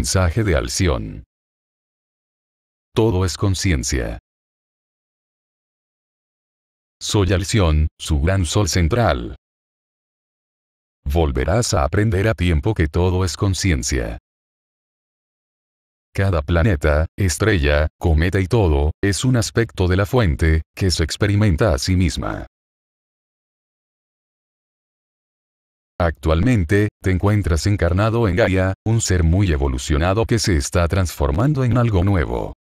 Mensaje de Alción. Todo es conciencia. Soy Alción, su gran sol central. Volverás a aprender a tiempo que todo es conciencia. Cada planeta, estrella, cometa y todo, es un aspecto de la fuente, que se experimenta a sí misma. Actualmente, te encuentras encarnado en Gaia, un ser muy evolucionado que se está transformando en algo nuevo.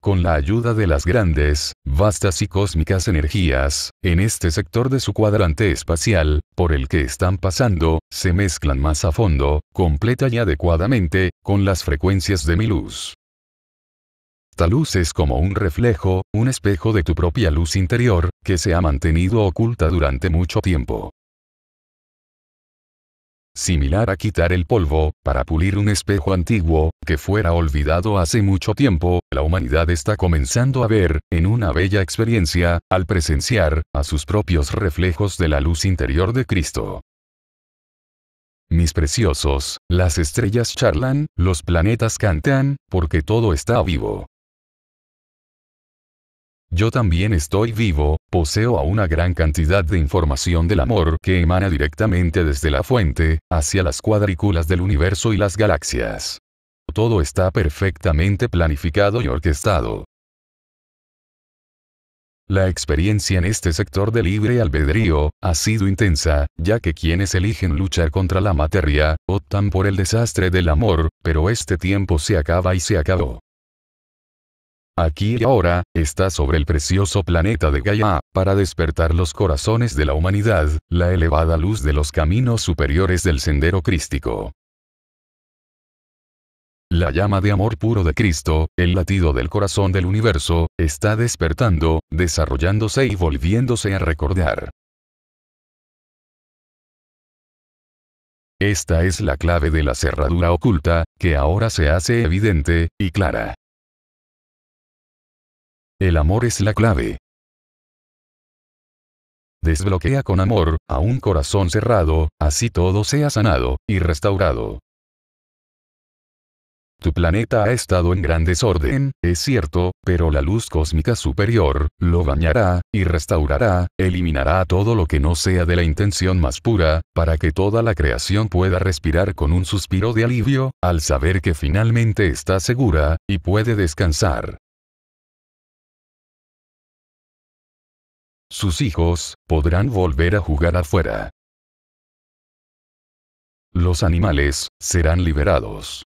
Con la ayuda de las grandes, vastas y cósmicas energías, en este sector de su cuadrante espacial, por el que están pasando, se mezclan más a fondo, completa y adecuadamente, con las frecuencias de mi luz. Tal luz es como un reflejo, un espejo de tu propia luz interior, que se ha mantenido oculta durante mucho tiempo. Similar a quitar el polvo, para pulir un espejo antiguo, que fuera olvidado hace mucho tiempo, la humanidad está comenzando a ver, en una bella experiencia, al presenciar, a sus propios reflejos de la luz interior de Cristo. Mis preciosos, las estrellas charlan, los planetas cantan, porque todo está vivo. Yo también estoy vivo, poseo a una gran cantidad de información del amor que emana directamente desde la fuente, hacia las cuadrículas del universo y las galaxias. Todo está perfectamente planificado y orquestado. La experiencia en este sector de libre albedrío ha sido intensa, ya que quienes eligen luchar contra la materia, optan por el desastre del amor, pero este tiempo se acaba y se acabó aquí y ahora, está sobre el precioso planeta de Gaia, para despertar los corazones de la humanidad, la elevada luz de los caminos superiores del sendero crístico. La llama de amor puro de Cristo, el latido del corazón del universo, está despertando, desarrollándose y volviéndose a recordar. Esta es la clave de la cerradura oculta, que ahora se hace evidente y clara. El amor es la clave. Desbloquea con amor, a un corazón cerrado, así todo sea sanado, y restaurado. Tu planeta ha estado en gran desorden, es cierto, pero la luz cósmica superior, lo bañará, y restaurará, eliminará todo lo que no sea de la intención más pura, para que toda la creación pueda respirar con un suspiro de alivio, al saber que finalmente está segura, y puede descansar. sus hijos, podrán volver a jugar afuera. Los animales, serán liberados.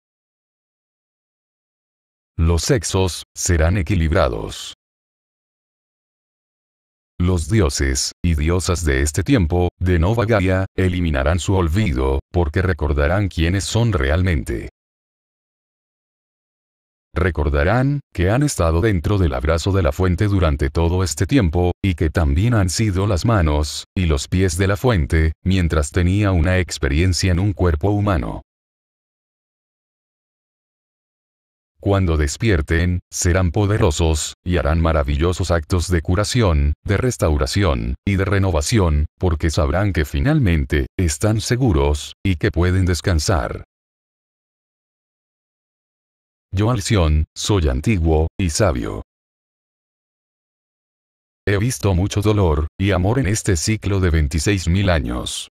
Los sexos, serán equilibrados. Los dioses, y diosas de este tiempo, de Nova Gaia, eliminarán su olvido, porque recordarán quiénes son realmente. Recordarán, que han estado dentro del abrazo de la fuente durante todo este tiempo, y que también han sido las manos, y los pies de la fuente, mientras tenía una experiencia en un cuerpo humano. Cuando despierten, serán poderosos, y harán maravillosos actos de curación, de restauración, y de renovación, porque sabrán que finalmente, están seguros, y que pueden descansar. Yo Alción, soy antiguo, y sabio. He visto mucho dolor, y amor en este ciclo de 26.000 años.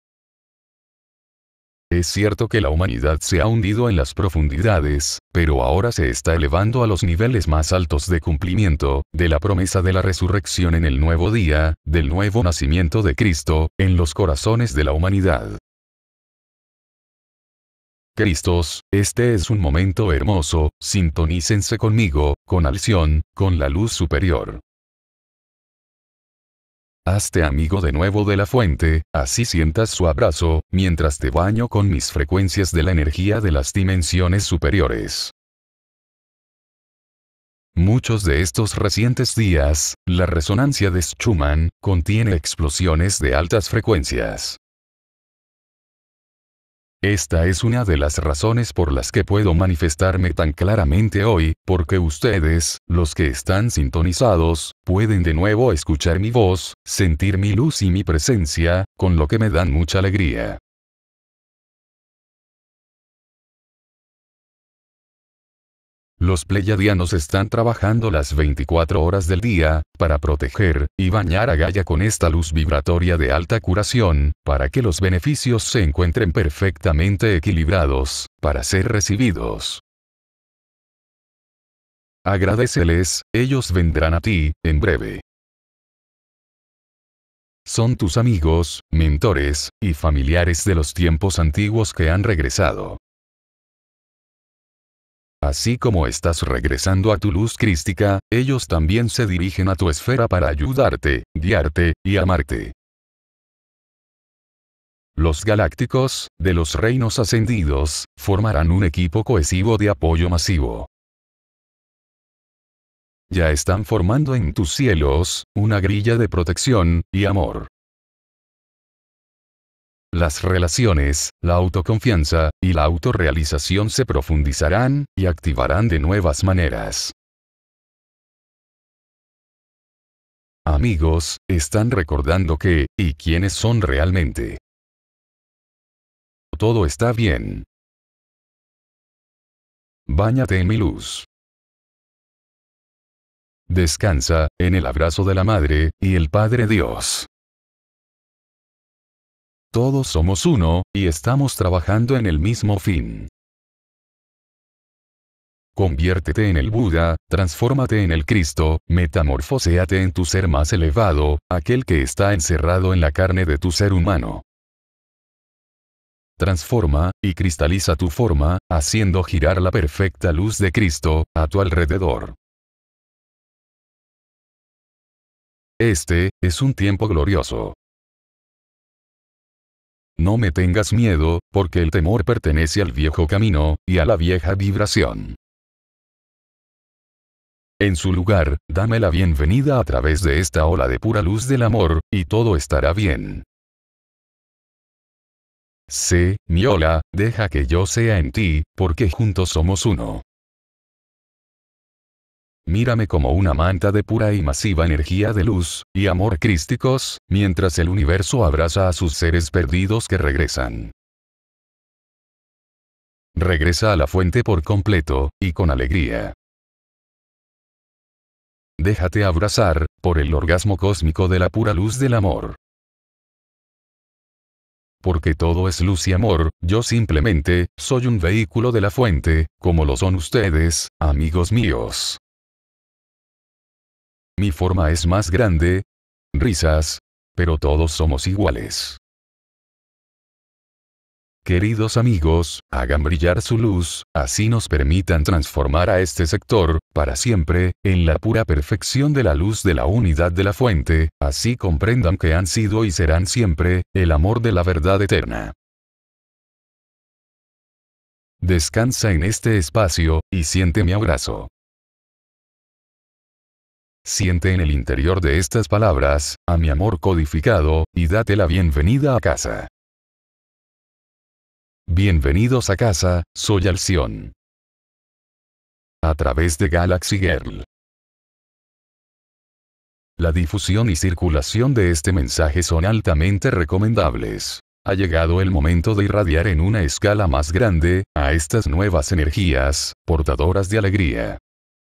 Es cierto que la humanidad se ha hundido en las profundidades, pero ahora se está elevando a los niveles más altos de cumplimiento, de la promesa de la resurrección en el nuevo día, del nuevo nacimiento de Cristo, en los corazones de la humanidad. Cristos, este es un momento hermoso, sintonícense conmigo, con Alción, con la luz superior. Hazte amigo de nuevo de la fuente, así sientas su abrazo, mientras te baño con mis frecuencias de la energía de las dimensiones superiores. Muchos de estos recientes días, la resonancia de Schumann contiene explosiones de altas frecuencias. Esta es una de las razones por las que puedo manifestarme tan claramente hoy, porque ustedes, los que están sintonizados, pueden de nuevo escuchar mi voz, sentir mi luz y mi presencia, con lo que me dan mucha alegría. Los pleyadianos están trabajando las 24 horas del día, para proteger, y bañar a Gaia con esta luz vibratoria de alta curación, para que los beneficios se encuentren perfectamente equilibrados, para ser recibidos. Agradeceles, ellos vendrán a ti, en breve. Son tus amigos, mentores, y familiares de los tiempos antiguos que han regresado. Así como estás regresando a tu luz crística, ellos también se dirigen a tu esfera para ayudarte, guiarte y amarte. Los galácticos, de los reinos ascendidos, formarán un equipo cohesivo de apoyo masivo. Ya están formando en tus cielos, una grilla de protección y amor. Las relaciones, la autoconfianza y la autorrealización se profundizarán y activarán de nuevas maneras. Amigos, están recordando que, y quiénes son realmente. Todo está bien. Báñate en mi luz. Descansa, en el abrazo de la Madre, y el Padre Dios. Todos somos uno, y estamos trabajando en el mismo fin. Conviértete en el Buda, transfórmate en el Cristo, metamorfoseate en tu ser más elevado, aquel que está encerrado en la carne de tu ser humano. Transforma, y cristaliza tu forma, haciendo girar la perfecta luz de Cristo, a tu alrededor. Este, es un tiempo glorioso. No me tengas miedo, porque el temor pertenece al viejo camino, y a la vieja vibración. En su lugar, dame la bienvenida a través de esta ola de pura luz del amor, y todo estará bien. Sé, mi ola, deja que yo sea en ti, porque juntos somos uno. Mírame como una manta de pura y masiva energía de luz y amor crísticos, mientras el universo abraza a sus seres perdidos que regresan. Regresa a la fuente por completo, y con alegría. Déjate abrazar, por el orgasmo cósmico de la pura luz del amor. Porque todo es luz y amor, yo simplemente, soy un vehículo de la fuente, como lo son ustedes, amigos míos. Mi forma es más grande. Risas. Pero todos somos iguales. Queridos amigos, hagan brillar su luz, así nos permitan transformar a este sector, para siempre, en la pura perfección de la luz de la unidad de la fuente, así comprendan que han sido y serán siempre, el amor de la verdad eterna. Descansa en este espacio, y siente mi abrazo siente en el interior de estas palabras, a mi amor codificado, y date la bienvenida a casa. Bienvenidos a casa, soy Alción. A través de Galaxy Girl. La difusión y circulación de este mensaje son altamente recomendables. Ha llegado el momento de irradiar en una escala más grande, a estas nuevas energías, portadoras de alegría.